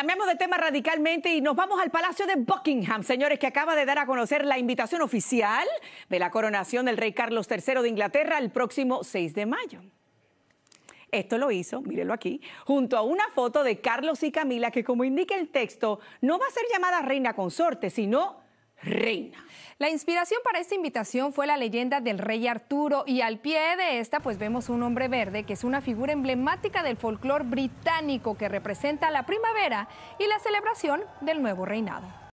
Cambiamos de tema radicalmente y nos vamos al Palacio de Buckingham, señores, que acaba de dar a conocer la invitación oficial de la coronación del rey Carlos III de Inglaterra el próximo 6 de mayo. Esto lo hizo, mírelo aquí, junto a una foto de Carlos y Camila que como indica el texto, no va a ser llamada reina consorte, sino reina. La inspiración para esta invitación fue la leyenda del rey Arturo y al pie de esta pues vemos un hombre verde que es una figura emblemática del folclore británico que representa la primavera y la celebración del nuevo reinado.